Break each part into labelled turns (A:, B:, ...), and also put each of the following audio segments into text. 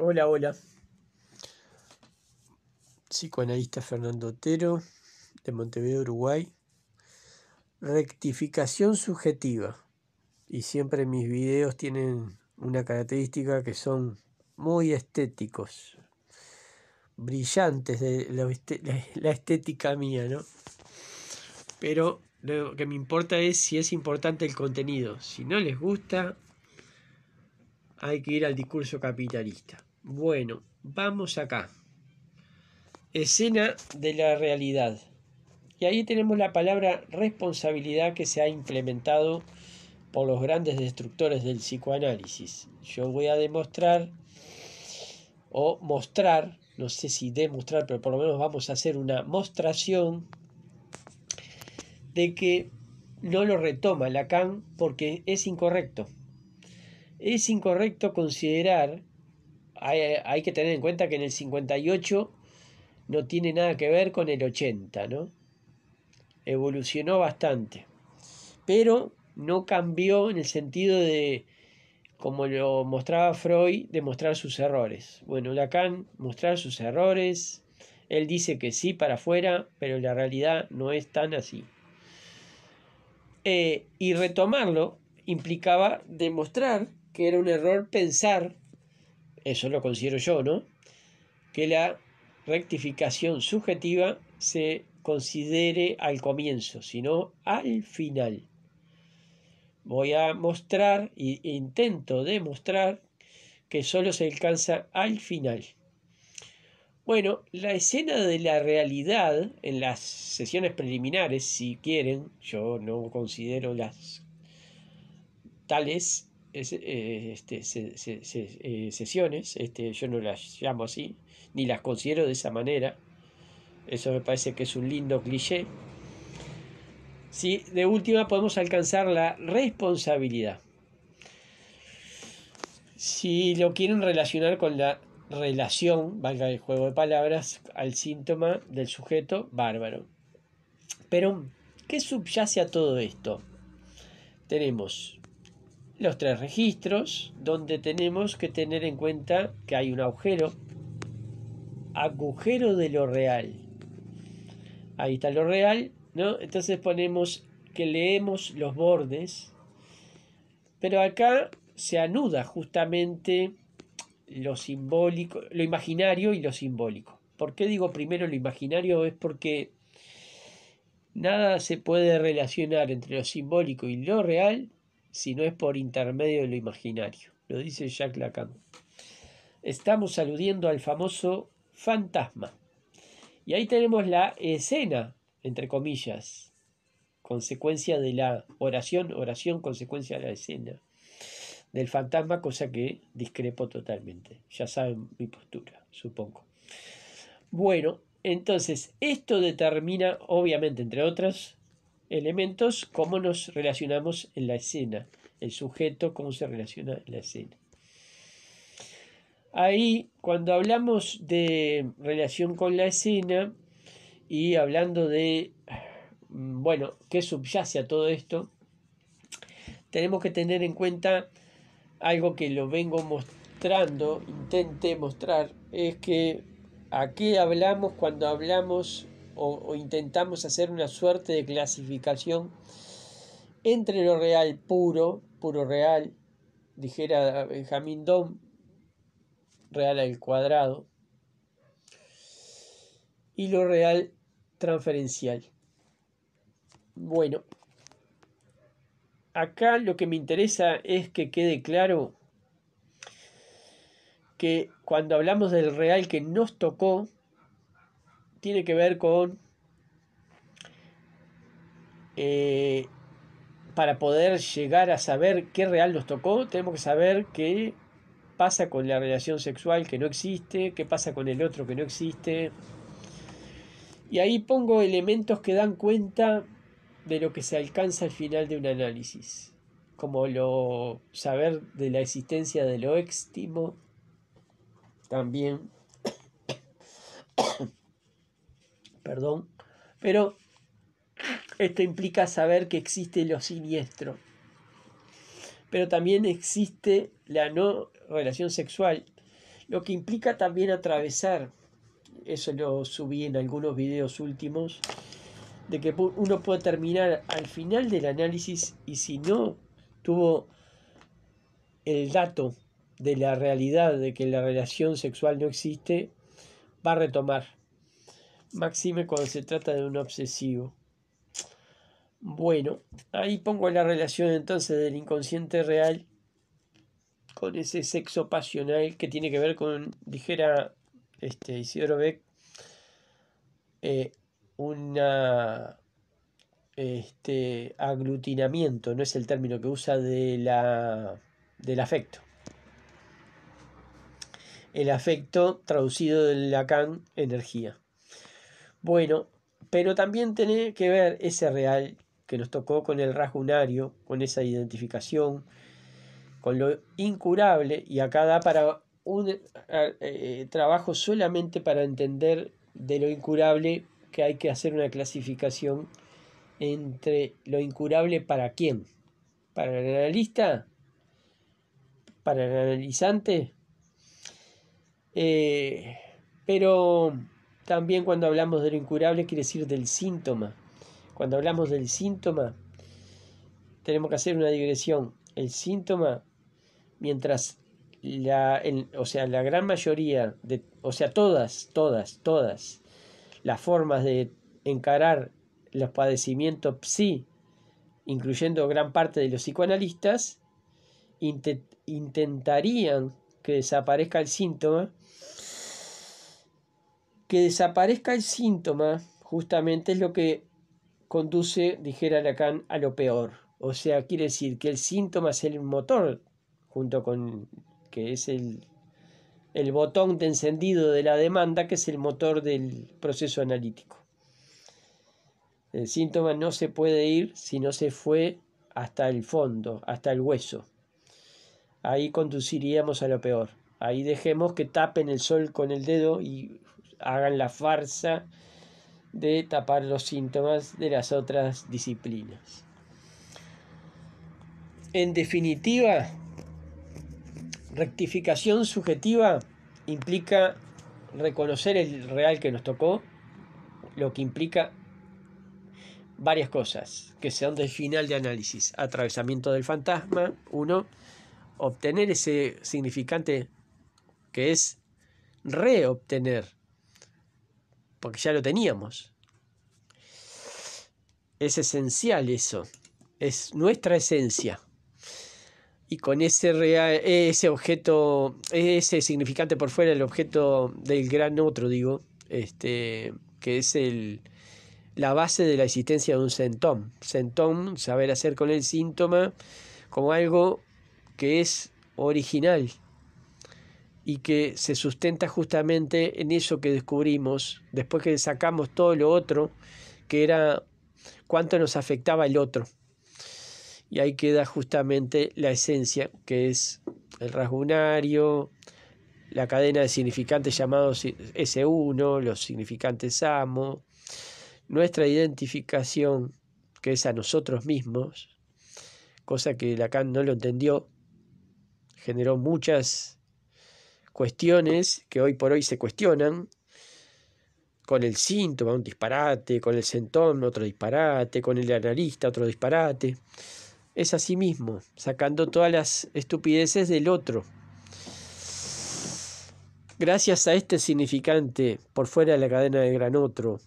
A: Hola, hola. Psicoanalista Fernando Otero, de Montevideo, Uruguay. Rectificación subjetiva. Y siempre mis videos tienen una característica que son muy estéticos, brillantes de la, estética mía, ¿no? Pero lo que me importa es si es importante el contenido. Si no les gusta, hay que ir al discurso capitalista. Bueno, vamos acá. Escena de la realidad. Y ahí tenemos la palabra responsabilidad que se ha implementado por los grandes destructores del psicoanálisis. Yo voy a demostrar o mostrar, no sé si demostrar, pero por lo menos vamos a hacer una mostración de que no lo retoma Lacan porque es incorrecto. Es incorrecto considerar hay, que tener en cuenta que en el 58 no tiene nada que ver con el 80, ¿no? Evolucionó bastante, pero no cambió en el sentido de, como lo mostraba Freud, demostrar sus errores. Bueno, Lacan mostrar sus errores, él dice que sí para afuera, pero la realidad no es tan así. Eh, y retomarlo implicaba demostrar que era un error pensar eso lo considero yo, ¿no? Que la rectificación subjetiva se considere al comienzo, sino al final. Voy a mostrar e intento demostrar que solo se alcanza al final. Bueno, la escena de la realidad en las sesiones preliminares, si quieren, yo no considero las tales, eh, este, eh, sesiones, este, yo no las llamo así, ni las considero de esa manera, eso me parece que es un lindo cliché. Si de última podemos alcanzar la responsabilidad. Si lo quieren relacionar con la relación, valga el juego de palabras, al síntoma del sujeto bárbaro. Pero, ¿qué subyace a todo esto? Tenemos los tres registros, donde tenemos que tener en cuenta que hay un agujero, agujero de lo real. Ahí está lo real, ¿no? Entonces ponemos que leemos los bordes, pero acá se anuda justamente lo simbólico, lo imaginario y lo simbólico. ¿Por qué digo primero lo imaginario? Es porque nada se puede relacionar entre lo simbólico y lo real si no es por intermedio de lo imaginario, lo dice Jacques Lacan. Estamos aludiendo al famoso fantasma. Y ahí tenemos la escena, entre comillas, consecuencia de la oración, oración, consecuencia de la escena, del fantasma, cosa que discrepo totalmente. Ya saben mi postura, supongo. Bueno, entonces, esto determina, obviamente, entre otras, elementos, cómo nos relacionamos en la escena, el sujeto, cómo se relaciona en la escena. Ahí, cuando hablamos de relación con la escena y hablando de, mm, bueno, qué subyace a todo esto, tenemos que tener en cuenta algo que lo vengo mostrando, intenté mostrar, es que aquí hablamos cuando hablamos o, intentamos hacer una suerte de clasificación entre lo real puro, puro real, dijera eh, Benjamín Dom, real al cuadrado, y lo real transferencial. Bueno, acá lo que me interesa es que quede claro que cuando hablamos del real que nos tocó, tiene que ver con eh, para poder llegar a saber qué real nos tocó, tenemos que saber qué pasa con la relación sexual que no existe, qué pasa con el otro que no existe. Y ahí pongo elementos que dan cuenta de lo que se alcanza al final de un análisis, como lo saber de la existencia de lo éxtimo, también perdón, pero esto implica saber que existe lo siniestro. Pero también existe la no relación sexual, lo que implica también atravesar, eso lo subí en algunos videos últimos, de que uno puede terminar al final del análisis y si no tuvo el dato de la realidad de que la relación sexual no existe, va a retomar Maxime cuando se trata de un obsesivo. Bueno, ahí pongo la relación entonces del inconsciente real con ese sexo pasional que tiene que ver con, dijera este, Isidoro Beck, eh, una este aglutinamiento, no es el término que usa de la, del afecto. El afecto traducido del Lacan, energía. Bueno, pero también tiene que ver ese real que nos tocó con el rajunario, con esa identificación, con lo incurable, y acá da para un eh, eh, trabajo solamente para entender de lo incurable que hay que hacer una clasificación entre lo incurable para quién, para el analista, para el analizante, eh, pero también cuando hablamos de lo incurable quiere decir del síntoma. Cuando hablamos del síntoma, tenemos que hacer una digresión. El síntoma, mientras la, o sea, la gran mayoría, de, o sea, todas, todas, todas las formas de encarar los padecimientos psi, incluyendo gran parte de los psicoanalistas, intentarían que desaparezca el síntoma que desaparezca el síntoma justamente es lo que conduce, dijera Lacan, a lo peor. O sea, quiere decir que el síntoma es el motor, junto con que es el, el botón de encendido de la demanda, que es el motor del proceso analítico. El síntoma no se puede ir si no se fue hasta el fondo, hasta el hueso. Ahí conduciríamos a lo peor. Ahí dejemos que tapen el sol con el dedo y hagan la farsa de tapar los síntomas de las otras disciplinas. En definitiva, rectificación subjetiva implica reconocer el real que nos tocó, lo que implica varias cosas que sean del final de análisis. Atravesamiento del fantasma, uno, obtener ese significante que es reobtener porque ya lo teníamos. Es esencial eso, es nuestra esencia. Y con ese, real, ese objeto, ese significante por fuera, el objeto del gran otro, digo, este, que es el, la base de la existencia de un sentón, sentón, saber hacer con el síntoma como algo que es original, y que se sustenta justamente en eso que descubrimos después que sacamos todo lo otro, que era cuánto nos afectaba el otro. Y ahí queda justamente la esencia, que es el rasgunario, la cadena de significantes llamados S1, los significantes amo, nuestra identificación, que es a nosotros mismos, cosa que Lacan no lo entendió, generó muchas cuestiones que hoy por hoy se cuestionan, con el síntoma, un disparate, con el centón, otro disparate, con el analista, otro disparate. Es así mismo, sacando todas las estupideces del otro. Gracias a este significante, por fuera de la cadena del gran otro,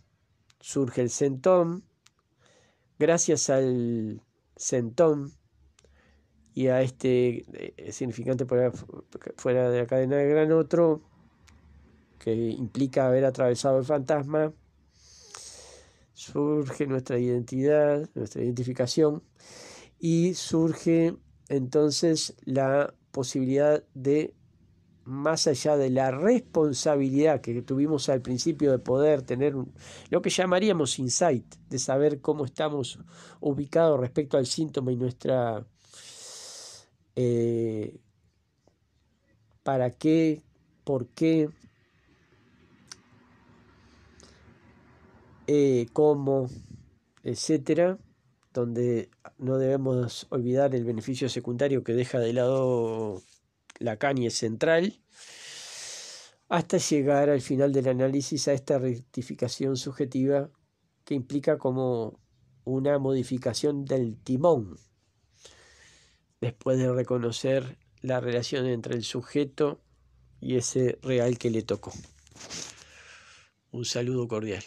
A: surge el centón. Gracias al centón y a este eh, significante fuera de la cadena del gran otro, que implica haber atravesado el fantasma, surge nuestra identidad, nuestra identificación, y surge entonces la posibilidad de, más allá de la responsabilidad que tuvimos al principio de poder tener lo que llamaríamos insight, de saber cómo estamos ubicados respecto al síntoma y nuestra eh, para qué, por qué, eh, cómo, etcétera, donde no debemos olvidar el beneficio secundario que deja de lado la caña central, hasta llegar al final del análisis a esta rectificación subjetiva que implica como una modificación del timón después de reconocer la relación entre el sujeto y ese real que le tocó. Un saludo cordial.